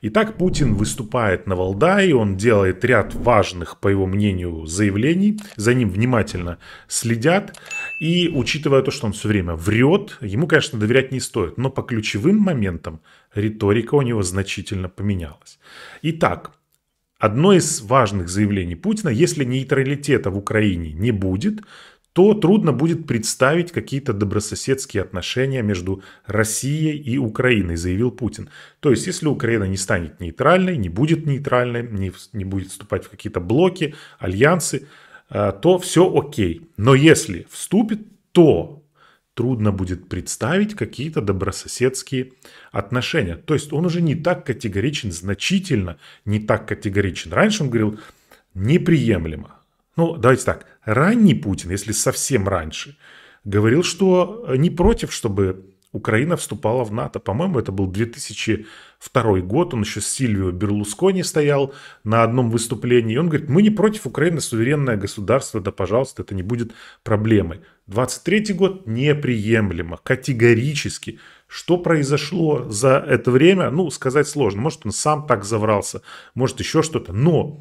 Итак, Путин выступает на Валдае, он делает ряд важных, по его мнению, заявлений, за ним внимательно следят, и учитывая то, что он все время врет, ему, конечно, доверять не стоит, но по ключевым моментам риторика у него значительно поменялась. Итак, одно из важных заявлений Путина, если нейтралитета в Украине не будет, то трудно будет представить какие-то добрососедские отношения между Россией и Украиной, заявил Путин. То есть, если Украина не станет нейтральной, не будет нейтральной, не, не будет вступать в какие-то блоки, альянсы, э, то все окей. Но если вступит, то трудно будет представить какие-то добрососедские отношения. То есть он уже не так категоричен, значительно не так категоричен. Раньше он говорил неприемлемо. Ну, давайте так, Ранний Путин, если совсем раньше, говорил, что не против, чтобы Украина вступала в НАТО. По-моему, это был 2002 год. Он еще с Сильвио Берлускони стоял на одном выступлении. И он говорит, мы не против Украины, суверенное государство, да пожалуйста, это не будет проблемой. 23 год неприемлемо, категорически. Что произошло за это время, ну, сказать сложно. Может, он сам так заврался, может, еще что-то. Но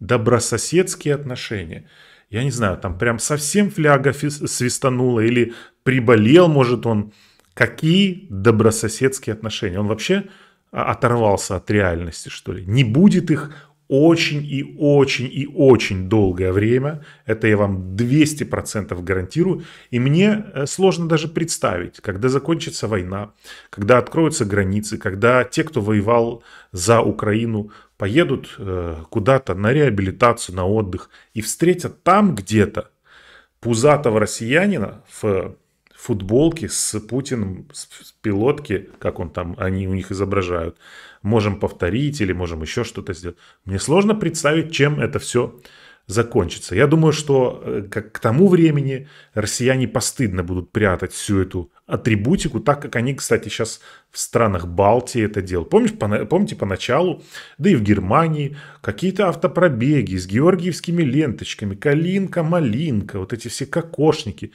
добрососедские отношения – я не знаю, там прям совсем фляга свистанула или приболел, может, он. Какие добрососедские отношения? Он вообще а, оторвался от реальности, что ли? Не будет их, очень и очень и очень долгое время. Это я вам 200% гарантирую. И мне э, сложно даже представить, когда закончится война, когда откроются границы, когда те, кто воевал за Украину, поедут э, куда-то на реабилитацию, на отдых и встретят там где-то пузатого россиянина в футболке с Путиным, с пилотки, как он там, они у них изображают – можем повторить или можем еще что-то сделать. Мне сложно представить, чем это все закончится. Я думаю, что э, как к тому времени россияне постыдно будут прятать всю эту атрибутику, так как они, кстати, сейчас в странах Балтии это делают. Помнишь, по, помните поначалу, да и в Германии, какие-то автопробеги с георгиевскими ленточками, калинка, малинка, вот эти все кокошники.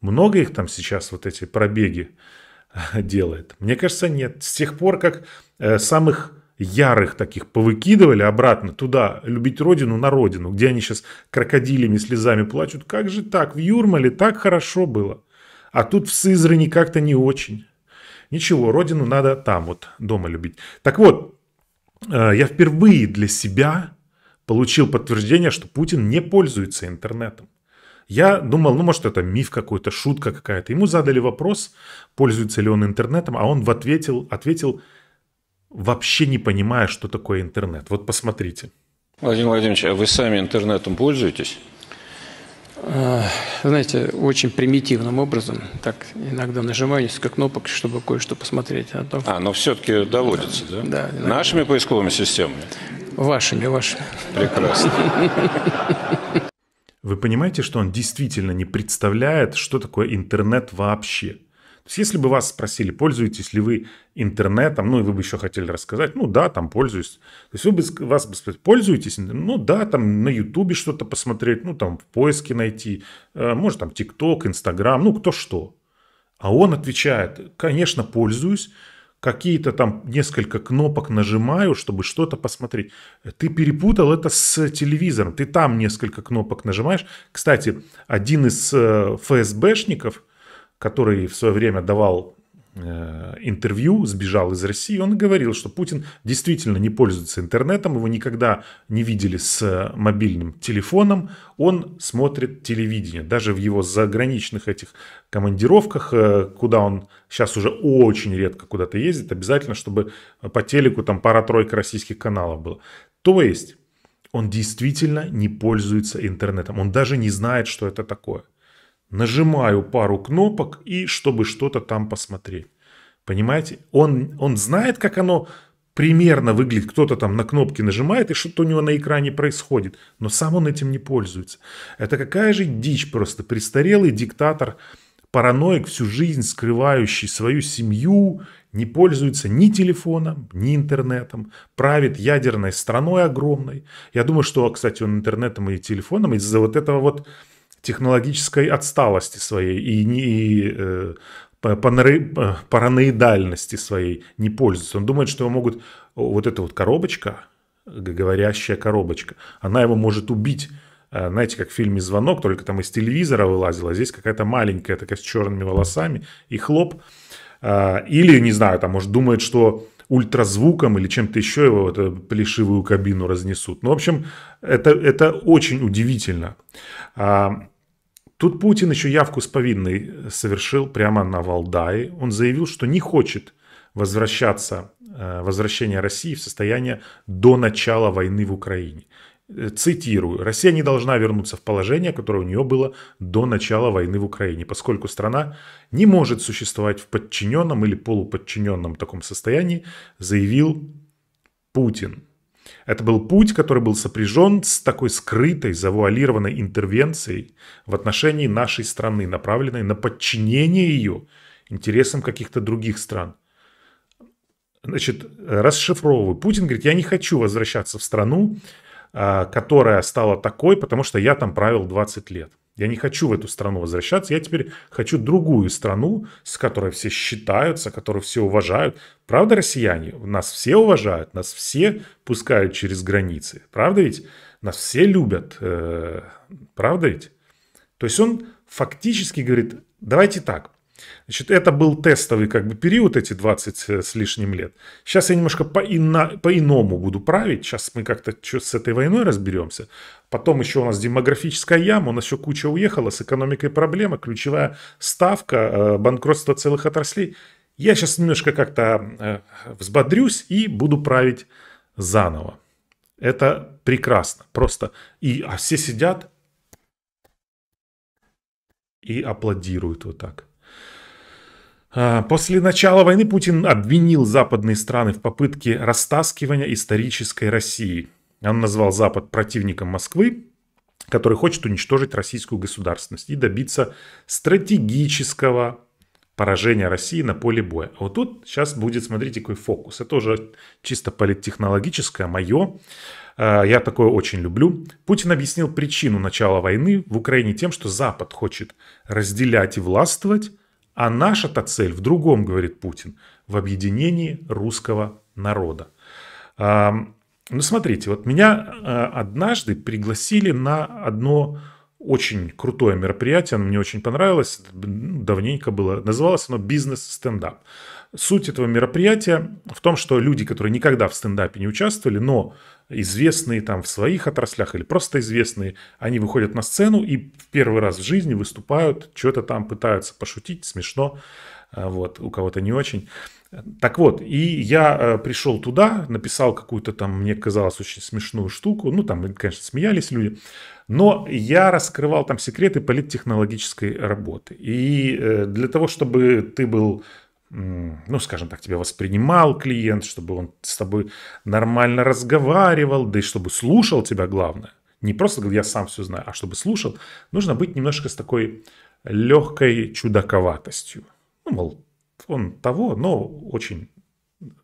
Много их там сейчас, вот эти пробеги делает? Мне кажется, нет. С тех пор, как э, самых ярых таких повыкидывали обратно туда, любить родину на родину, где они сейчас крокодилями слезами плачут. Как же так? В Юрмале так хорошо было. А тут в Сызрани как-то не очень. Ничего, родину надо там вот, дома любить. Так вот, э, я впервые для себя получил подтверждение, что Путин не пользуется интернетом. Я думал, ну, может, это миф какой-то, шутка какая-то. Ему задали вопрос, пользуется ли он интернетом, а он в ответил, ответил, вообще не понимая, что такое интернет. Вот посмотрите. Владимир Владимирович, а вы сами интернетом пользуетесь? Э, знаете, очень примитивным образом. Так иногда нажимаю несколько кнопок, чтобы кое-что посмотреть. А, то... а но все-таки доводится, да? Да. да Нашими поисковыми системами? Вашими, вашими. Прекрасно. вы понимаете, что он действительно не представляет, что такое интернет вообще. То есть, если бы вас спросили, пользуетесь ли вы интернетом, ну, и вы бы еще хотели рассказать, ну, да, там пользуюсь. То есть, вы бы, вас бы спросили, пользуетесь? Ну, да, там на Ютубе что-то посмотреть, ну, там в поиске найти, э, может, там ТикТок, Инстаграм, ну, кто что. А он отвечает, конечно, пользуюсь, какие-то там несколько кнопок нажимаю, чтобы что-то посмотреть. Ты перепутал это с телевизором. Ты там несколько кнопок нажимаешь. Кстати, один из э, ФСБшников, который в свое время давал Э, интервью, сбежал из России, он говорил, что Путин действительно не пользуется интернетом, его никогда не видели с мобильным телефоном, он смотрит телевидение. Даже в его заграничных этих командировках, э, куда он сейчас уже очень редко куда-то ездит, обязательно, чтобы по телеку там пара-тройка российских каналов было. То есть он действительно не пользуется интернетом, он даже не знает, что это такое – нажимаю пару кнопок и чтобы что-то там посмотреть. Понимаете? Он, он знает, как оно примерно выглядит. Кто-то там на кнопки нажимает, и что-то у него на экране происходит. Но сам он этим не пользуется. Это какая же дичь просто. Престарелый диктатор, параноик, всю жизнь скрывающий свою семью, не пользуется ни телефоном, ни интернетом, правит ядерной страной огромной. Я думаю, что, кстати, он интернетом и телефоном из-за вот этого вот технологической отсталости своей и, не, и э, э, параноидальности своей не пользуется. Он думает, что его могут... Вот эта вот коробочка, говорящая коробочка, она его может убить. Э, знаете, как в фильме «Звонок», только там из телевизора вылазила, а здесь какая-то маленькая такая с черными волосами и хлоп. Э, или, не знаю, там, может, думает, что ультразвуком или чем-то еще его в эту плешивую кабину разнесут. Ну, в общем, это, это очень удивительно. А, Тут Путин еще явку с повинной э, совершил прямо на Валдае. Он заявил, что не хочет возвращаться, э, возвращение России в состояние до начала войны в Украине. Э, цитирую, Россия не должна вернуться в положение, которое у нее было до начала войны в Украине, поскольку страна не может существовать в подчиненном или полуподчиненном таком состоянии, заявил Путин. Это был путь, который был сопряжен с такой скрытой, завуалированной интервенцией в отношении нашей страны, направленной на подчинение ее интересам каких-то других стран. Значит, расшифровываю. Путин говорит, я не хочу возвращаться в страну, а, которая стала такой, потому что я там правил 20 лет. Я не хочу в эту страну возвращаться, я теперь хочу другую страну, с которой все считаются, которую все уважают. Правда, россияне? Нас все уважают, нас все пускают через границы. Правда ведь? Нас все любят. Э, правда ведь? То есть он фактически говорит, давайте так, Значит, это был тестовый как бы период, эти 20 э, с лишним лет. Сейчас я немножко по-иному буду править. Сейчас мы как-то с этой войной разберемся. Потом еще у нас демографическая яма, у нас еще куча уехала, с экономикой проблема, ключевая ставка, э, банкротство целых отраслей. Я сейчас немножко как-то э, взбодрюсь и буду править заново. Это прекрасно, просто. И а все сидят и аплодируют вот так. А, после начала войны Путин обвинил западные страны в попытке растаскивания исторической России – он назвал Запад противником Москвы, который хочет уничтожить российскую государственность и добиться стратегического поражения России на поле боя. А вот тут сейчас будет, смотрите, какой фокус. Это уже чисто политтехнологическое, мое. А, я такое очень люблю. Путин объяснил причину начала войны в Украине тем, что Запад хочет разделять и властвовать, а наша-то цель в другом, говорит Путин, в объединении русского народа. Ну, смотрите, вот меня э, однажды пригласили на одно очень крутое мероприятие, оно мне очень понравилось, ну, давненько было. Называлось оно «Бизнес-стендап». Суть этого мероприятия в том, что люди, которые никогда в стендапе не участвовали, но известные там в своих отраслях или просто известные, они выходят на сцену и в первый раз в жизни выступают, что-то там пытаются пошутить, смешно, э, вот, у кого-то не очень. Так вот, и я э, пришел туда, написал какую-то там, мне казалось, очень смешную штуку. Ну, там, конечно, смеялись люди. Но я раскрывал там секреты политтехнологической работы. И э, для того, чтобы ты был ну, скажем так, тебя воспринимал клиент, чтобы он с тобой нормально разговаривал, да и чтобы слушал тебя, главное. Не просто говорил, я сам все знаю, а чтобы слушал, нужно быть немножко с такой легкой чудаковатостью. Ну, мол, он того, но очень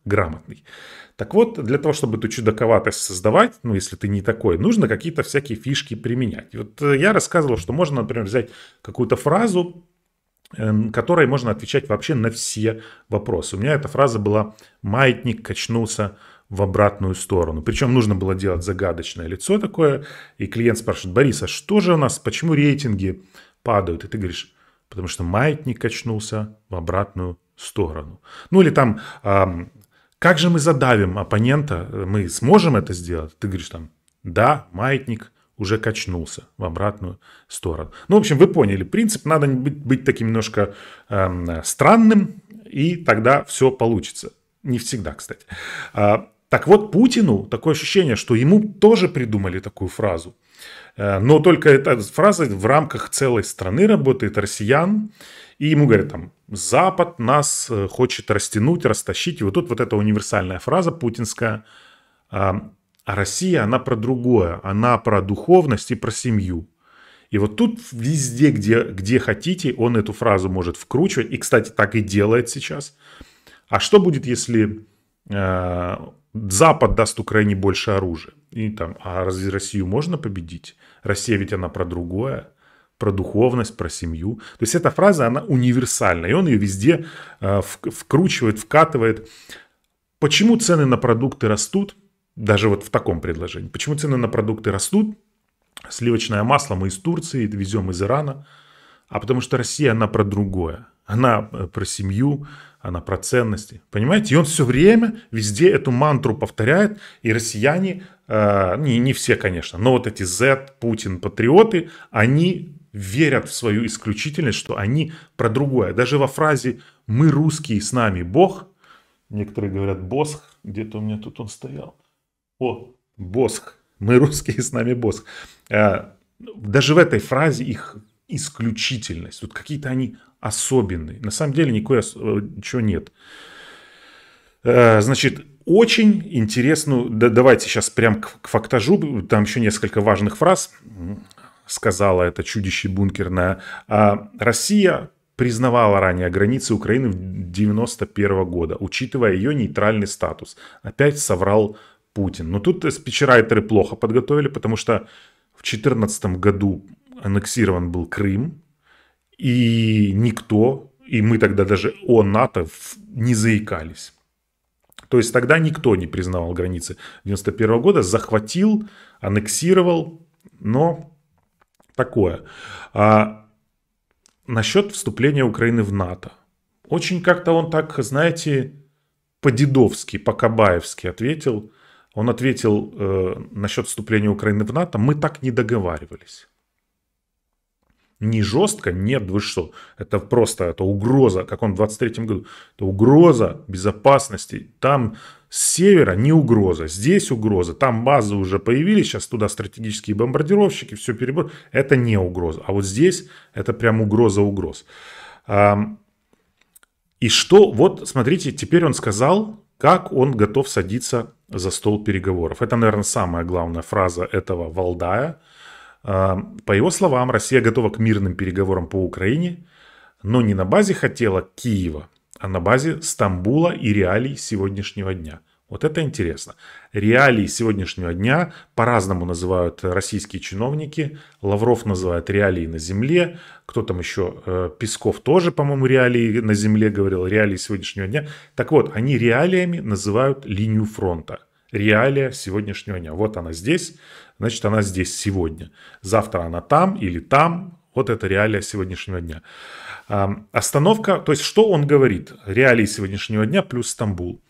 грамотный. Так вот, для того, чтобы эту чудаковатость создавать, ну, если ты не такой, нужно какие-то всякие фишки применять. вот э, я рассказывал, что можно, например, взять какую-то фразу, э, которой можно отвечать вообще на все вопросы. У меня эта фраза была «маятник качнулся в обратную сторону». Причем нужно было делать загадочное лицо такое, и клиент спрашивает «Борис, а что же у нас, почему рейтинги падают?» И ты говоришь «Потому что маятник качнулся в обратную сторону. Ну или там, а, как же мы задавим оппонента, мы сможем это сделать? Ты говоришь там, да, маятник уже качнулся в обратную сторону. Ну, в общем, вы поняли принцип, надо быть, быть таким немножко э, странным, и тогда все получится. Не всегда, кстати. А, так вот, Путину такое ощущение, что ему тоже придумали такую фразу – Э, но только эта фраза в рамках целой страны работает, россиян. И ему говорят там, Запад нас э, хочет растянуть, растащить. И вот тут вот эта универсальная фраза путинская. А, а Россия, она про другое. Она про духовность и про семью. И вот тут везде, где, где хотите, он эту фразу может вкручивать. И, кстати, так и делает сейчас. А что будет, если э, Запад даст Украине больше оружия. И там, а разве Россию можно победить? Россия ведь она про другое, про духовность, про семью. То есть эта фраза, она универсальна, и он ее везде э, вкручивает, вкатывает. Почему цены на продукты растут? Даже вот в таком предложении. Почему цены на продукты растут? Сливочное масло мы из Турции везем из Ирана, а потому что Россия, она про другое. Она э, про семью, она про ценности. Понимаете? И он все время везде эту мантру повторяет, и россияне, э, не, не все, конечно, но вот эти Z, Путин, патриоты, они верят в свою исключительность, что они про другое. Даже во фразе «мы русские, с нами Бог», некоторые говорят «босх», где-то у меня тут он стоял. О, «босх», «мы русские, с нами Босх». Э, даже в этой фразе их исключительность. тут какие-то они особенный. На самом деле никакой, э, ничего нет. Э, значит, очень интересную, да, давайте сейчас прям к, к фактажу, там еще несколько важных фраз сказала это чудище бункерное. А Россия признавала ранее границы Украины в 1991 года, учитывая ее нейтральный статус. Опять соврал Путин. Но ну, тут спичрайтеры плохо подготовили, потому что в 2014 году аннексирован был Крым, и никто, и мы тогда даже о НАТО не заикались. То есть тогда никто не признавал границы 91 года, захватил, аннексировал, но такое. А насчет вступления Украины в НАТО. Очень как-то он так, знаете, по-дедовски, по-кабаевски ответил. Он ответил э, насчет вступления Украины в НАТО, мы так не договаривались не жестко, нет, вы что, это просто, это угроза, как он в 23 году, это угроза безопасности, там с севера не угроза, здесь угроза, там базы уже появились, сейчас туда стратегические бомбардировщики, все перебор, это не угроза, а вот здесь это прям угроза угроз. И что, вот смотрите, теперь он сказал, как он готов садиться за стол переговоров. Это, наверное, самая главная фраза этого Валдая – а, по его словам, Россия готова к мирным переговорам по Украине, но не на базе хотела Киева, а на базе Стамбула и реалий сегодняшнего дня. Вот это интересно. Реалии сегодняшнего дня по-разному называют российские чиновники. Лавров называет реалии на земле. Кто там еще? Э, Песков тоже, по-моему, реалии на земле говорил. Реалии сегодняшнего дня. Так вот, они реалиями называют линию фронта. Реалия сегодняшнего дня. Вот она здесь значит она здесь сегодня. Завтра она там или там. Вот это реалия сегодняшнего дня. Остановка, то есть что он говорит? Реалии сегодняшнего дня плюс Стамбул.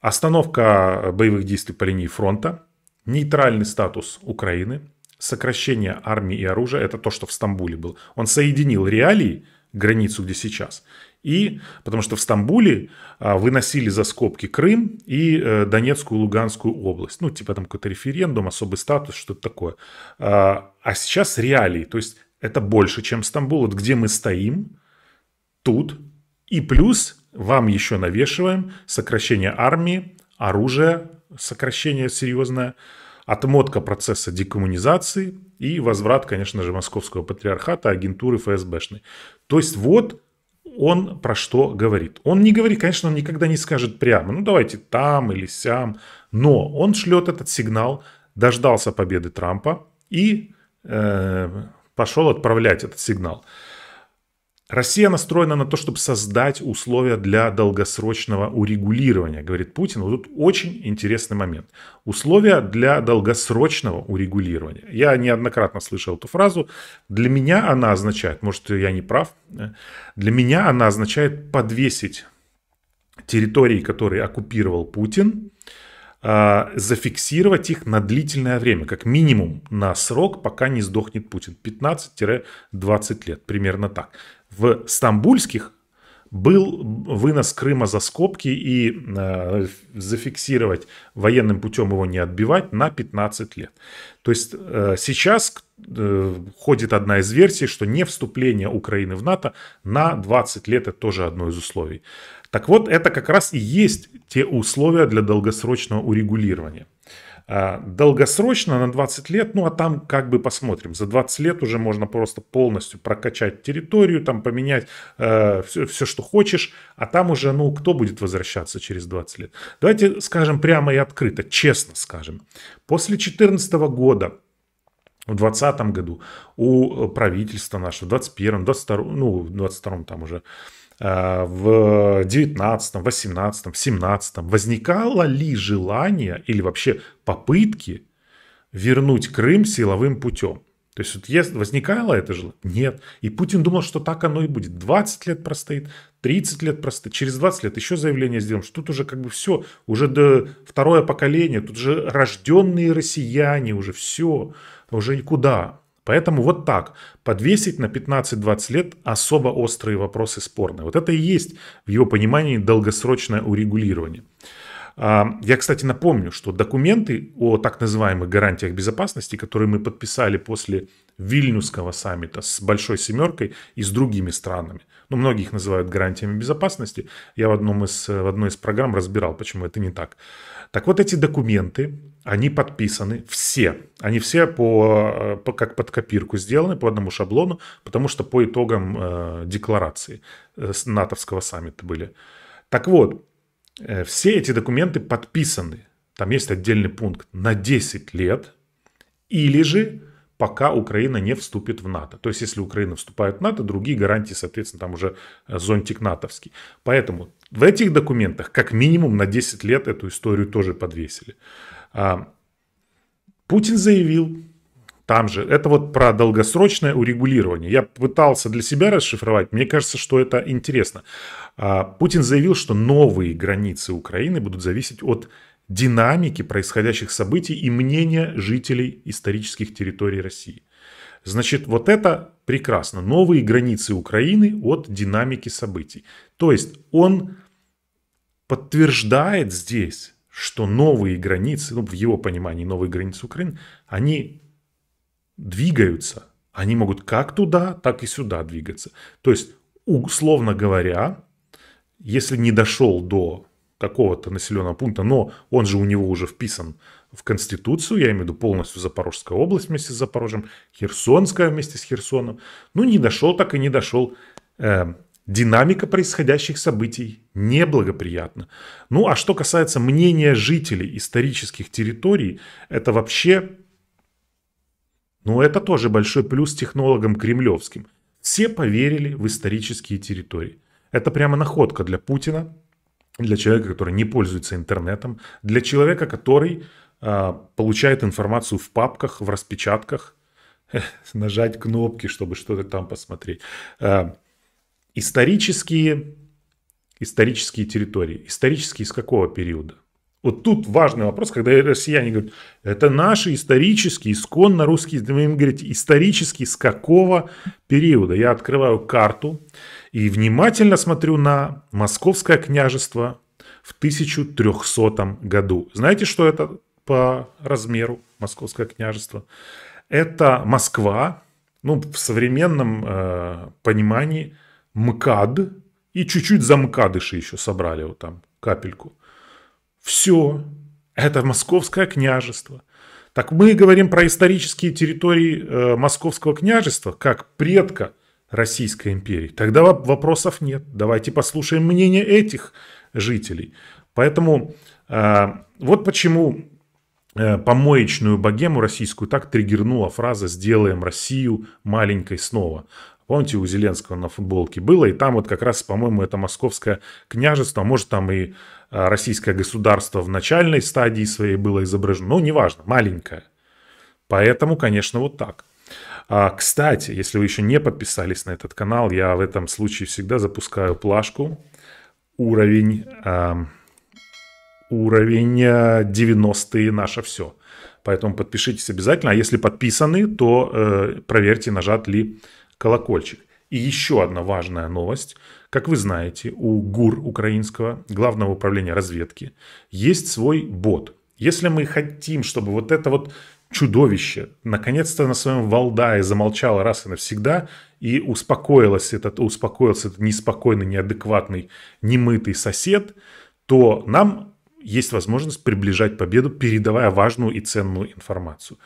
Остановка боевых действий по линии фронта, нейтральный статус Украины, сокращение армии и оружия, это то, что в Стамбуле было. Он соединил реалии, границу, где сейчас, и потому что в Стамбуле а, выносили за скобки Крым и э, Донецкую, Луганскую область. Ну, типа там какой-то референдум, особый статус, что-то такое. А, а сейчас реалии. То есть это больше, чем Стамбул. Вот где мы стоим, тут. И плюс вам еще навешиваем сокращение армии, оружие, сокращение серьезное, отмотка процесса декоммунизации и возврат, конечно же, московского патриархата, агентуры ФСБшной. То есть вот он про что говорит. Он не говорит, конечно, он никогда не скажет прямо, ну давайте там или сям, но он шлет этот сигнал, дождался победы Трампа и э, пошел отправлять этот сигнал. Россия настроена на то, чтобы создать условия для долгосрочного урегулирования, говорит Путин. Вот тут очень интересный момент. Условия для долгосрочного урегулирования. Я неоднократно слышал эту фразу. Для меня она означает, может я не прав, э, для меня она означает подвесить территории, которые оккупировал Путин, э, зафиксировать их на длительное время, как минимум на срок, пока не сдохнет Путин. 15-20 лет, примерно так в стамбульских был вынос Крыма за скобки и э, зафиксировать военным путем его не отбивать на 15 лет. То есть э, сейчас э, ходит одна из версий, что не вступление Украины в НАТО на 20 лет это тоже одно из условий. Так вот, это как раз и есть те условия для долгосрочного урегулирования. А, долгосрочно на 20 лет, ну а там как бы посмотрим. За 20 лет уже можно просто полностью прокачать территорию, там поменять э, все, все, что хочешь, а там уже, ну, кто будет возвращаться через 20 лет? Давайте скажем прямо и открыто, честно скажем. После 2014 года в 2020 году у э, правительства нашего, в 2021, 22, ну, в 22 там уже, э, в 19, 18, 17 возникало ли желание или вообще попытки вернуть Крым силовым путем? То есть вот есть, возникало это желание? Нет. И Путин думал, что так оно и будет. 20 лет простоит, 30 лет простоит, через 20 лет еще заявление сделаем, что тут уже как бы все, уже до второе поколение, тут же рожденные россияне, уже все, уже никуда. Поэтому вот так, подвесить на 15-20 лет особо острые вопросы спорные. Вот это и есть в его понимании долгосрочное урегулирование. А, я, кстати, напомню, что документы о так называемых гарантиях безопасности, которые мы подписали после Вильнюсского саммита с Большой Семеркой и с другими странами, ну, многих называют гарантиями безопасности, я в, одном из, в одной из программ разбирал, почему это не так. Так вот, эти документы, они подписаны все. Они все по, по, как под копирку сделаны, по одному шаблону, потому что по итогам э, декларации э, натовского саммита были. Так вот, Э, все эти документы подписаны, там есть отдельный пункт, на 10 лет или же пока Украина не вступит в НАТО. То есть, если Украина вступает в НАТО, другие гарантии, соответственно, там уже э, зонтик натовский. Поэтому в этих документах как минимум на 10 лет эту историю тоже подвесили. А, Путин заявил, там же. Это вот про долгосрочное урегулирование. Я пытался для себя расшифровать. Мне кажется, что это интересно. А, Путин заявил, что новые границы Украины будут зависеть от динамики происходящих событий и мнения жителей исторических территорий России. Значит, вот это прекрасно. Новые границы Украины от динамики событий. То есть он подтверждает здесь, что новые границы, ну, в его понимании новые границы Украины, они двигаются. Они могут как туда, так и сюда двигаться. То есть, условно говоря, если не дошел до какого-то населенного пункта, но он же у него уже вписан в Конституцию, я имею в виду полностью Запорожская область вместе с Запорожьем, Херсонская вместе с Херсоном, ну не дошел, так и не дошел. Эм, динамика происходящих событий неблагоприятна. Ну а что касается мнения жителей исторических территорий, это вообще но это тоже большой плюс технологам кремлевским. Все поверили в исторические территории. Это прямо находка для Путина, для человека, который не пользуется интернетом, для человека, который э, получает информацию в папках, в распечатках, э, нажать кнопки, чтобы что-то там посмотреть. Э, исторические, исторические территории. Исторические из какого периода? Вот тут важный вопрос, когда россияне говорят, это наши исторические, исконно русские, вы им говорите, исторически с какого периода? Я открываю карту и внимательно смотрю на Московское княжество в 1300 году. Знаете, что это по размеру Московское княжество? Это Москва, ну, в современном э, понимании МКАД, и чуть-чуть за МКАДыши еще собрали вот там капельку – все. Это Московское княжество. Так мы говорим про исторические территории э, Московского княжества как предка Российской империи. Тогда вопросов нет. Давайте послушаем мнение этих жителей. Поэтому э, вот почему э, помоечную богему российскую так триггернула фраза «сделаем Россию маленькой снова». Помните, у Зеленского на футболке было, и там вот как раз, по-моему, это московское княжество, а может, там и Э, российское государство в начальной стадии своей было изображено. Ну, неважно, маленькое. Поэтому, конечно, вот так. А, кстати, если вы еще не подписались на этот канал, я в этом случае всегда запускаю плашку. Уровень, а, уровень 90-е э, наше все. Поэтому подпишитесь обязательно. А если подписаны, то э, проверьте, нажат ли колокольчик. И еще одна важная новость. Как вы знаете, у ГУР украинского, Главного управления разведки, есть свой бот. Если мы хотим, чтобы вот это вот чудовище наконец-то на своем Валдае замолчало раз и навсегда и успокоилось этот, успокоился этот неспокойный, неадекватный, немытый сосед, то нам есть возможность приближать победу, передавая важную и ценную информацию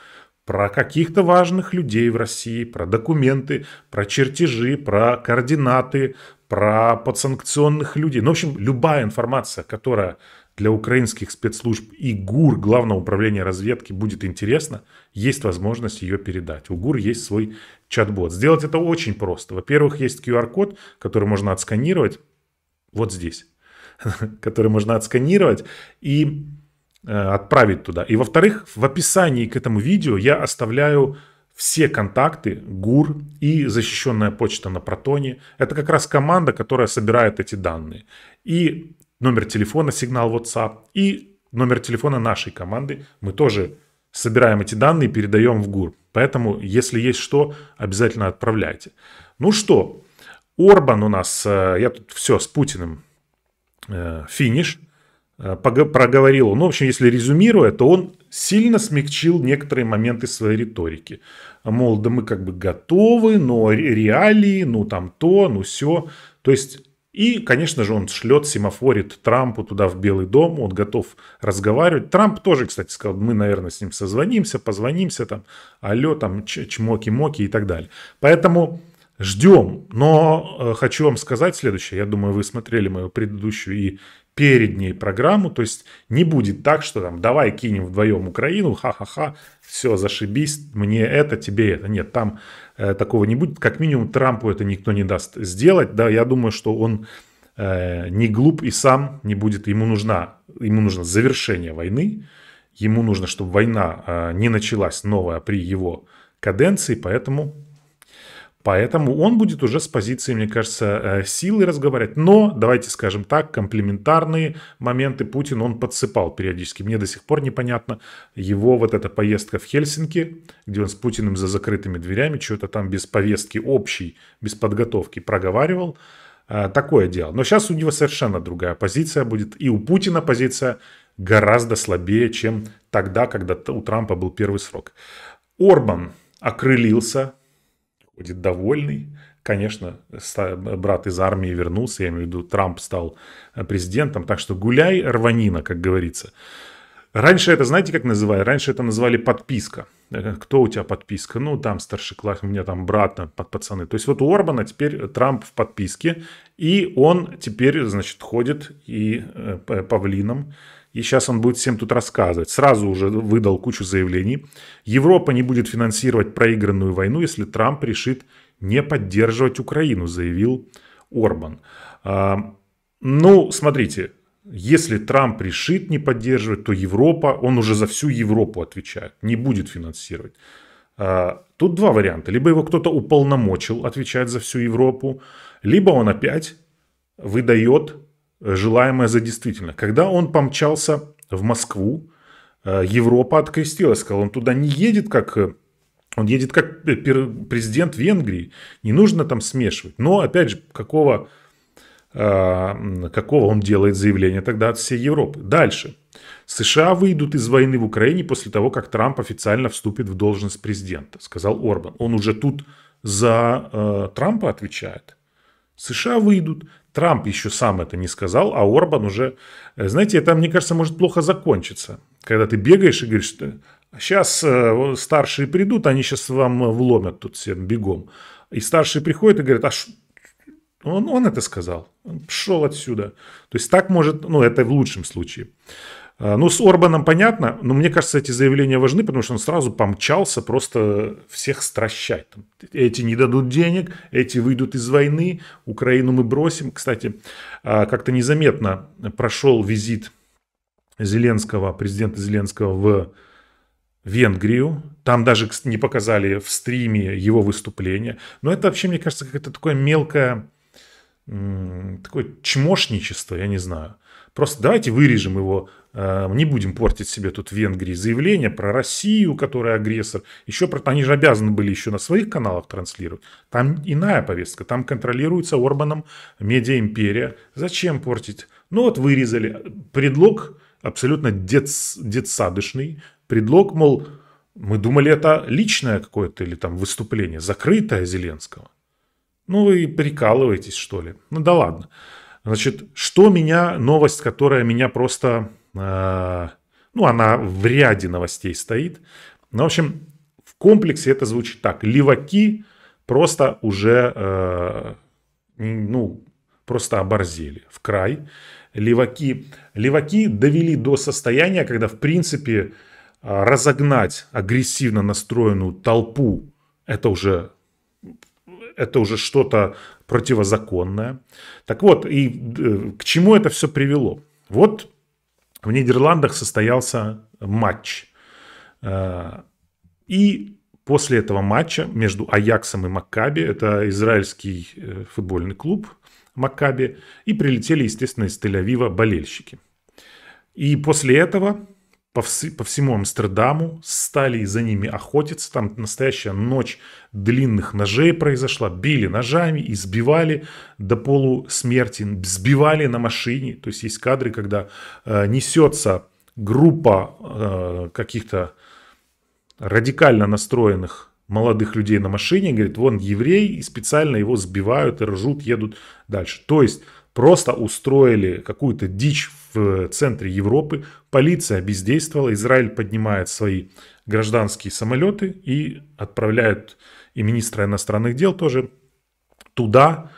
про каких-то важных людей в России, про документы, про чертежи, про координаты, про подсанкционных людей. Ну, в общем, любая информация, которая для украинских спецслужб и ГУР, Главного управления разведки, будет интересна, есть возможность ее передать. У ГУР есть свой чат-бот. Сделать это очень просто. Во-первых, есть QR-код, который можно отсканировать вот здесь, который можно отсканировать и Э, отправить туда. И во-вторых, в описании к этому видео я оставляю все контакты, ГУР и защищенная почта на протоне. Это как раз команда, которая собирает эти данные. И номер телефона, сигнал WhatsApp, и номер телефона нашей команды. Мы тоже собираем эти данные и передаем в ГУР. Поэтому, если есть что, обязательно отправляйте. Ну что, Орбан у нас, э, я тут все с Путиным, э, финиш. Э, проговорил он. Ну, в общем, если резюмируя, то он сильно смягчил некоторые моменты своей риторики. Мол, да мы как бы готовы, но реалии, ну там то, ну все. То есть, и, конечно же, он шлет, семафорит Трампу туда в Белый дом, он готов разговаривать. Трамп тоже, кстати, сказал, мы, наверное, с ним созвонимся, позвонимся, там, алло, там, чмоки-моки и так далее. Поэтому Ждем, но э, хочу вам сказать следующее. Я думаю, вы смотрели мою предыдущую и перед ней программу, то есть не будет так, что там давай кинем вдвоем Украину, ха-ха-ха, все, зашибись, мне это, тебе это. Нет, там э, такого не будет. Как минимум Трампу это никто не даст сделать. Да, я думаю, что он э, не глуп и сам не будет. Ему нужна, ему нужно завершение войны. Ему нужно, чтобы война э, не началась новая при его каденции, поэтому Поэтому он будет уже с позиции, мне кажется, э, силы разговаривать. Но, давайте скажем так, комплементарные моменты Путин он подсыпал периодически. Мне до сих пор непонятно его вот эта поездка в Хельсинки, где он с Путиным за закрытыми дверями что-то там без повестки общей, без подготовки проговаривал. Э, такое дело. Но сейчас у него совершенно другая позиция будет. И у Путина позиция гораздо слабее, чем тогда, когда у Трампа был первый срок. Орбан окрылился, будет довольный. Конечно, брат из армии вернулся, я имею в виду, Трамп стал э, президентом, так что гуляй, рванина, как говорится. Раньше это, знаете, как называли? Раньше это называли подписка. Э, кто у тебя подписка? Ну, там старшеклассник, у меня там брат, под пацаны. То есть вот у Орбана теперь Трамп в подписке, и он теперь, значит, ходит и э, павлином и сейчас он будет всем тут рассказывать. Сразу уже выдал кучу заявлений. Европа не будет финансировать проигранную войну, если Трамп решит не поддерживать Украину, заявил Орбан. А, ну, смотрите, если Трамп решит не поддерживать, то Европа, он уже за всю Европу отвечает, не будет финансировать. А, тут два варианта. Либо его кто-то уполномочил отвечать за всю Европу, либо он опять выдает желаемое за действительно. Когда он помчался в Москву, э, Европа открестилась, сказала, он туда не едет как э, он едет как президент Венгрии, не нужно там смешивать. Но, опять же, какого, э, какого он делает заявление тогда от всей Европы? Дальше. США выйдут из войны в Украине после того, как Трамп официально вступит в должность президента, сказал Орбан. Он уже тут за э, Трампа отвечает. США выйдут. Трамп еще сам это не сказал, а Орбан уже... Э, знаете, это, мне кажется, может плохо закончиться. Когда ты бегаешь и говоришь, сейчас э, старшие придут, они сейчас вам вломят тут всем бегом. И старшие приходят и говорят, а ш... он, он это сказал, он шел отсюда. То есть так может, ну это в лучшем случае. А, ну, с Орбаном понятно, но мне кажется, эти заявления важны, потому что он сразу помчался просто всех стращать. Эти не дадут денег, эти выйдут из войны, Украину мы бросим. Кстати, а, как-то незаметно прошел визит Зеленского, президента Зеленского в Венгрию. Там даже не показали в стриме его выступление. Но это вообще, мне кажется, какое-то такое мелкое такое чмошничество, я не знаю. Просто давайте вырежем его Эм, не будем портить себе тут в Венгрии заявление про Россию, которая агрессор. Еще про... Они же обязаны были еще на своих каналах транслировать. Там иная повестка. Там контролируется Орбаном медиа-империя. Зачем портить? Ну вот вырезали. Э, предлог абсолютно детс... детсадышный. Предлог, мол, мы думали, это личное какое-то или там выступление, закрытое Зеленского. Ну вы прикалываетесь, что ли? Ну да ладно. Значит, что меня, новость, которая меня просто а, ну, она в ряде новостей стоит. Ну, в общем, в комплексе это звучит так. Леваки просто уже, э, ну, просто оборзели в край. Леваки, леваки довели до состояния, когда, в принципе, а, разогнать агрессивно настроенную толпу, это уже это уже что-то противозаконное. Так вот, и э, к чему это все привело? Вот в Нидерландах состоялся матч. Э, и после этого матча между Аяксом и Маккаби, это израильский э, футбольный клуб Маккаби, и прилетели, естественно, из Тель-Авива болельщики. И после этого по, вс- по всему Амстердаму, стали за ними охотиться, там настоящая ночь длинных ножей произошла, били ножами, избивали до полусмерти, сбивали на машине, то есть есть кадры, когда э, несется группа э, каких-то радикально настроенных молодых людей на машине, говорит, вон еврей, и специально его сбивают и ржут, едут дальше. То есть Просто устроили какую-то дичь в центре Европы, полиция бездействовала, Израиль поднимает свои гражданские самолеты и отправляют и министра иностранных дел тоже туда,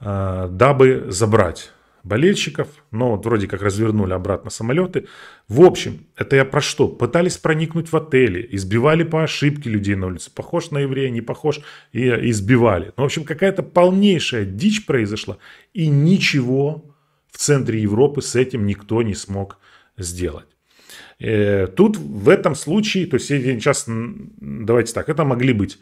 а, дабы забрать болельщиков, но вот вроде как развернули обратно самолеты. В общем, это я про что? Пытались проникнуть в отели, избивали по ошибке людей на улице. Похож на еврея, не похож, и э, избивали. Ну, в общем, какая-то полнейшая дичь произошла, и ничего в центре Европы с этим никто не смог сделать. Э, тут в этом случае, то есть сейчас, давайте так, это могли быть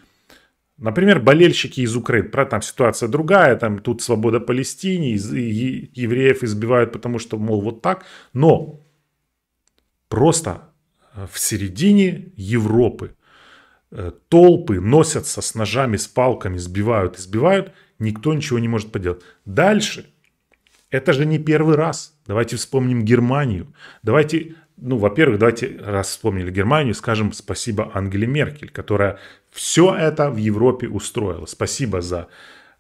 Например, болельщики из Украины, правда, там ситуация другая, там тут свобода Палестине, из, и, евреев избивают, потому что, мол, вот так. Но просто э, в середине Европы э, толпы носятся с ножами, с палками, сбивают, избивают, никто ничего не может поделать. Дальше, это же не первый раз. Давайте вспомним Германию. Давайте ну, во-первых, давайте, раз вспомнили Германию, скажем спасибо Ангеле Меркель, которая все это в Европе устроила. Спасибо за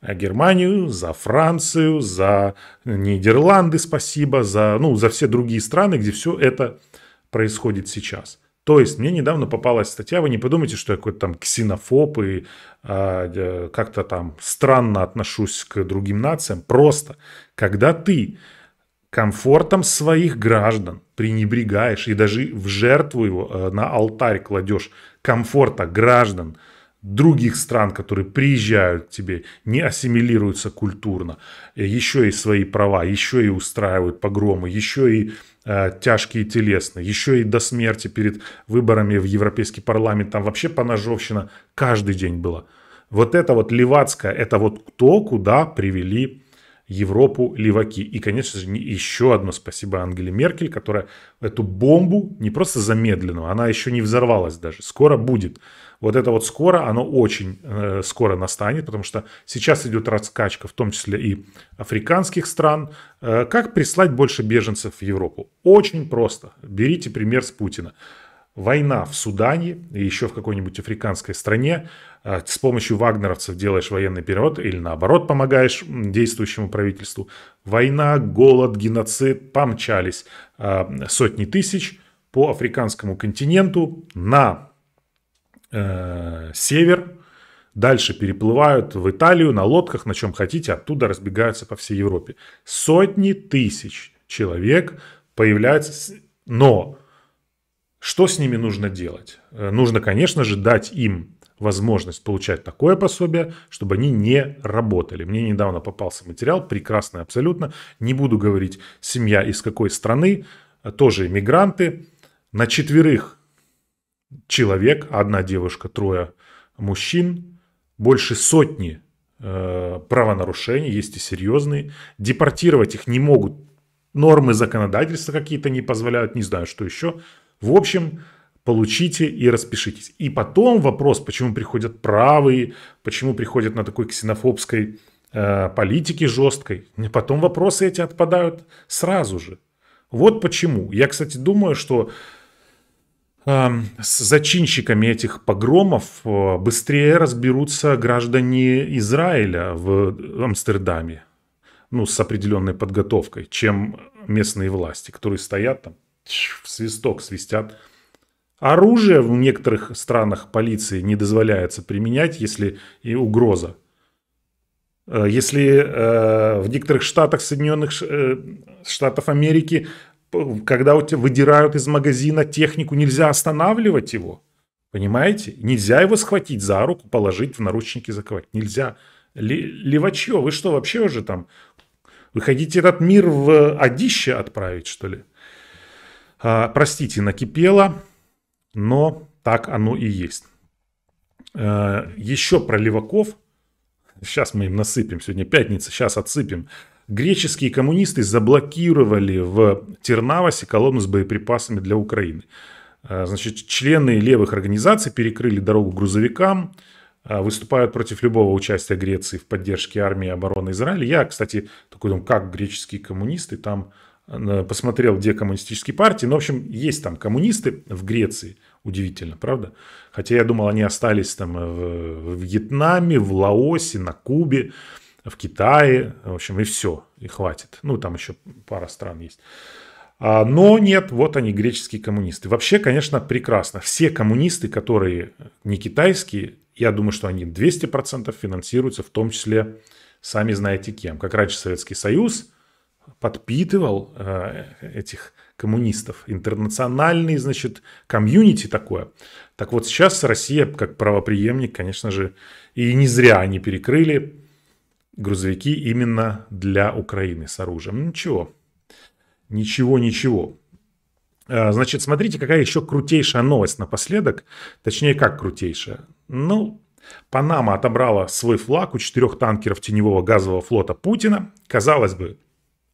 э, Германию, за Францию, за Нидерланды спасибо, за, ну, за все другие страны, где все это происходит сейчас. То есть мне недавно попалась статья, вы не подумайте, что я какой-то там ксенофоб и э, как-то там странно отношусь к другим нациям. Просто, когда ты комфортом своих граждан пренебрегаешь и даже в жертву его э, на алтарь кладешь комфорта граждан других стран, которые приезжают к тебе, не ассимилируются культурно, э, еще и свои права, еще и устраивают погромы, еще и э, тяжкие телесные, еще и до смерти перед выборами в Европейский парламент, там вообще поножовщина каждый день была. Вот это вот левацкая, это вот кто куда привели Европу леваки. И, конечно же, еще одно спасибо Ангеле Меркель, которая эту бомбу не просто замедленную, она еще не взорвалась даже. Скоро будет. Вот это вот скоро, оно очень э, скоро настанет, потому что сейчас идет раскачка, в том числе и африканских стран. Э, как прислать больше беженцев в Европу? Очень просто. Берите пример с Путина война в Судане и еще в какой-нибудь африканской стране, э, с помощью вагнеровцев делаешь военный перевод или наоборот помогаешь действующему правительству. Война, голод, геноцид, помчались э, сотни тысяч по африканскому континенту на э, север, дальше переплывают в Италию на лодках, на чем хотите, оттуда разбегаются по всей Европе. Сотни тысяч человек появляются, но что с ними нужно делать? Э, нужно, конечно же, дать им возможность получать такое пособие, чтобы они не работали. Мне недавно попался материал, прекрасный абсолютно. Не буду говорить, семья из какой страны, э, тоже иммигранты. На четверых человек, одна девушка, трое мужчин, больше сотни э, правонарушений, есть и серьезные. Депортировать их не могут. Нормы законодательства какие-то не позволяют, не знаю, что еще – в общем, получите и распишитесь. И потом вопрос, почему приходят правые, почему приходят на такой ксенофобской э, политике жесткой. И потом вопросы эти отпадают сразу же. Вот почему. Я, кстати, думаю, что э, с зачинщиками этих погромов э, быстрее разберутся граждане Израиля в Амстердаме ну, с определенной подготовкой, чем местные власти, которые стоят там в свисток свистят. Оружие в некоторых странах полиции не дозволяется применять, если и угроза. Э, если э, в некоторых штатах Соединенных э, Штатов Америки, когда у тебя выдирают из магазина технику, нельзя останавливать его. Понимаете? Нельзя его схватить за руку, положить в наручники, заковать. Нельзя. Левачье, вы что, вообще уже там? Вы хотите этот мир в э, одище отправить, что ли? А, простите, накипело, но так оно и есть. А, еще про леваков. Сейчас мы им насыпем. Сегодня пятница, сейчас отсыпем. Греческие коммунисты заблокировали в Тернавасе колонну с боеприпасами для Украины. А, значит, члены левых организаций перекрыли дорогу грузовикам, а, выступают против любого участия Греции в поддержке армии и обороны Израиля. Я, кстати, такой думаю, как греческие коммунисты, там Э, посмотрел, где коммунистические партии. Ну, в общем, есть там коммунисты в Греции, удивительно, правда? Хотя я думал, они остались там э, в, в Вьетнаме, в Лаосе, на Кубе, в Китае, в общем, и все, и хватит. Ну, там еще пара стран есть. А, но нет, вот они, греческие коммунисты. Вообще, конечно, прекрасно. Все коммунисты, которые не китайские, я думаю, что они 200% финансируются, в том числе, сами знаете кем. Как раньше Советский Союз – подпитывал э, этих коммунистов. Интернациональный, значит, комьюнити такое. Так вот сейчас Россия, как правоприемник, конечно же, и не зря они перекрыли грузовики именно для Украины с оружием. Ну, ничего, ничего, ничего. Э, значит, смотрите, какая еще крутейшая новость напоследок. Точнее, как крутейшая. Ну, Панама отобрала свой флаг у четырех танкеров теневого газового флота Путина. Казалось бы,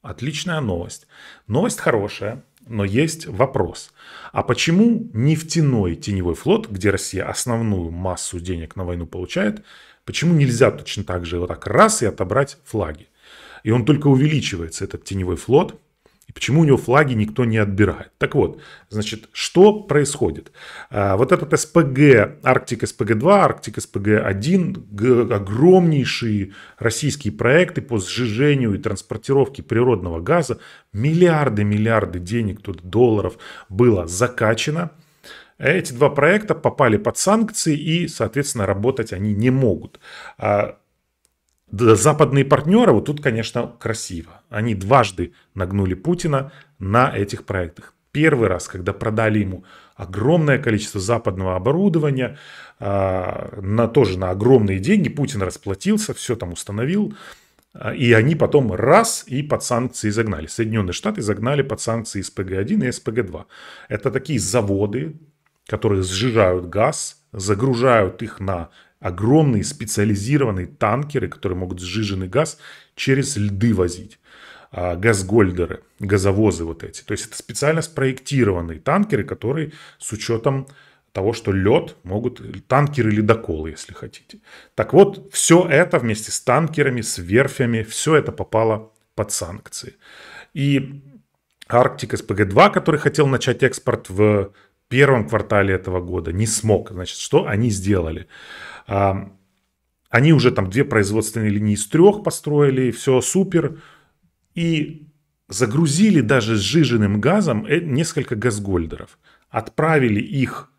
Отличная новость. Новость хорошая, но есть вопрос. А почему нефтяной теневой флот, где Россия основную массу денег на войну получает, почему нельзя точно так же вот так раз и отобрать флаги? И он только увеличивается, этот теневой флот, и почему у него флаги никто не отбирает? Так вот, значит, что происходит? А, вот этот СПГ, Арктик СПГ-2, Арктик СПГ-1, огромнейшие российские проекты по сжижению и транспортировке природного газа, миллиарды-миллиарды денег, тут долларов было закачано. Эти два проекта попали под санкции и, соответственно, работать они не могут. А, Западные партнеры, вот тут, конечно, красиво. Они дважды нагнули Путина на этих проектах. Первый раз, когда продали ему огромное количество западного оборудования, а, на, тоже на огромные деньги, Путин расплатился, все там установил, а, и они потом раз и под санкции загнали. Соединенные Штаты загнали под санкции СПГ-1 и СПГ-2. Это такие заводы, которые сжижают газ, загружают их на огромные специализированные танкеры, которые могут сжиженный газ через льды возить. А, газгольдеры, газовозы вот эти. То есть это специально спроектированные танкеры, которые с учетом того, что лед могут, танкеры ледоколы, если хотите. Так вот, все это вместе с танкерами, с верфями, все это попало под санкции. И Арктик СПГ-2, который хотел начать экспорт в первом квартале этого года не смог. Значит, что они сделали? А, они уже там две производственные линии из трех построили, все супер. И загрузили даже с жиженным газом э, несколько газгольдеров. Отправили их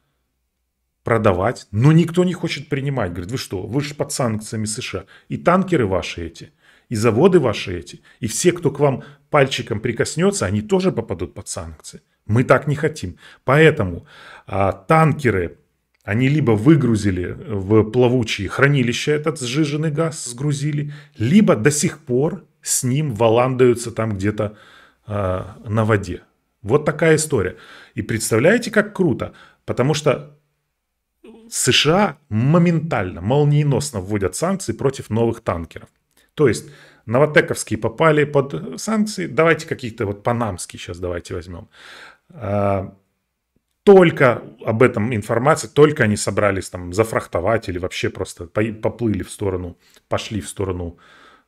продавать, но никто не хочет принимать. Говорит, вы что, вы же под санкциями США. И танкеры ваши эти, и заводы ваши эти, и все, кто к вам пальчиком прикоснется, они тоже попадут под санкции. Мы так не хотим. Поэтому а, танкеры, они либо выгрузили в плавучие хранилища этот сжиженный газ, сгрузили, либо до сих пор с ним валандаются там где-то а, на воде. Вот такая история. И представляете, как круто? Потому что США моментально, молниеносно вводят санкции против новых танкеров. То есть новотековские попали под санкции, давайте какие-то вот панамские сейчас давайте возьмем. А, только об этом информация, только они собрались там зафрахтовать или вообще просто поплыли в сторону, пошли в сторону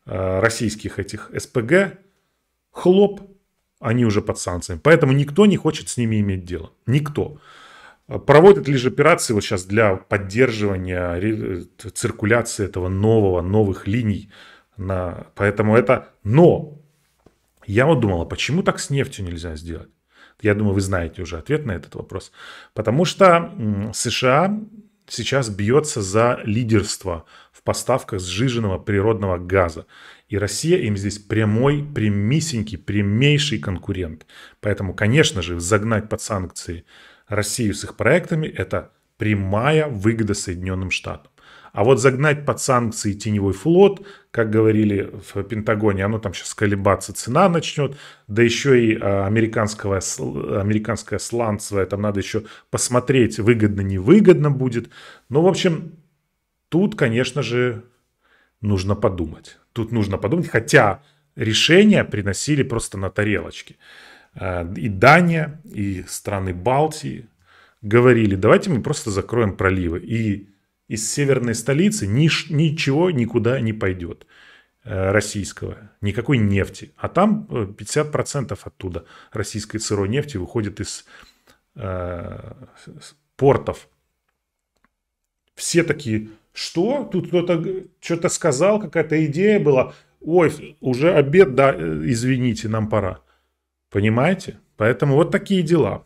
э, российских этих СПГ, хлоп, они уже под санкциями. Поэтому никто не хочет с ними иметь дело. Никто. Проводят лишь операции вот сейчас для поддерживания э, циркуляции этого нового, новых линий. На... Поэтому это... Но я вот думал, а почему так с нефтью нельзя сделать? Я думаю, вы знаете уже ответ на этот вопрос. Потому что США сейчас бьется за лидерство в поставках сжиженного природного газа. И Россия им здесь прямой, прямисенький, прямейший конкурент. Поэтому, конечно же, загнать под санкции Россию с их проектами – это прямая выгода Соединенным Штатам. А вот загнать под санкции теневой флот, как говорили в Пентагоне, оно там сейчас колебаться, цена начнет, да еще и а, американского, американская сланцевая, там надо еще посмотреть, выгодно, невыгодно будет. Ну, в общем, тут, конечно же, нужно подумать. Тут нужно подумать, хотя решения приносили просто на тарелочке. А, и Дания, и страны Балтии говорили, давайте мы просто закроем проливы. И из северной столицы ничего никуда не пойдет э, российского, никакой нефти. А там 50% э, оттуда российской сырой нефти выходит из э, портов. Все такие, что? Тут кто-то что-то сказал, какая-то идея была. Ой, уже обед, да, э, извините, нам пора. Понимаете? Поэтому вот такие дела.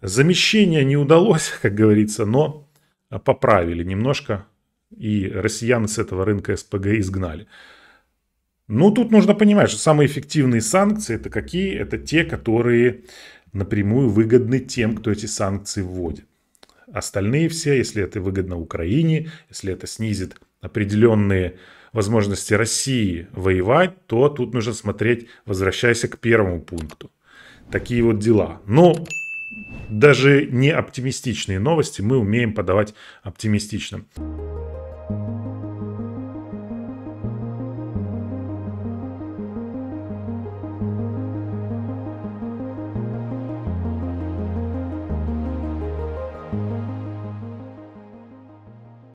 Замещение не удалось, как говорится, но поправили немножко и россиян с этого рынка СПГ изгнали. Ну, тут нужно понимать, что самые эффективные санкции это какие? Это те, которые напрямую выгодны тем, кто эти санкции вводит. Остальные все, если это выгодно Украине, если это снизит определенные возможности России воевать, то тут нужно смотреть, возвращаясь к первому пункту. Такие вот дела. Но ну, даже не оптимистичные новости мы умеем подавать оптимистично.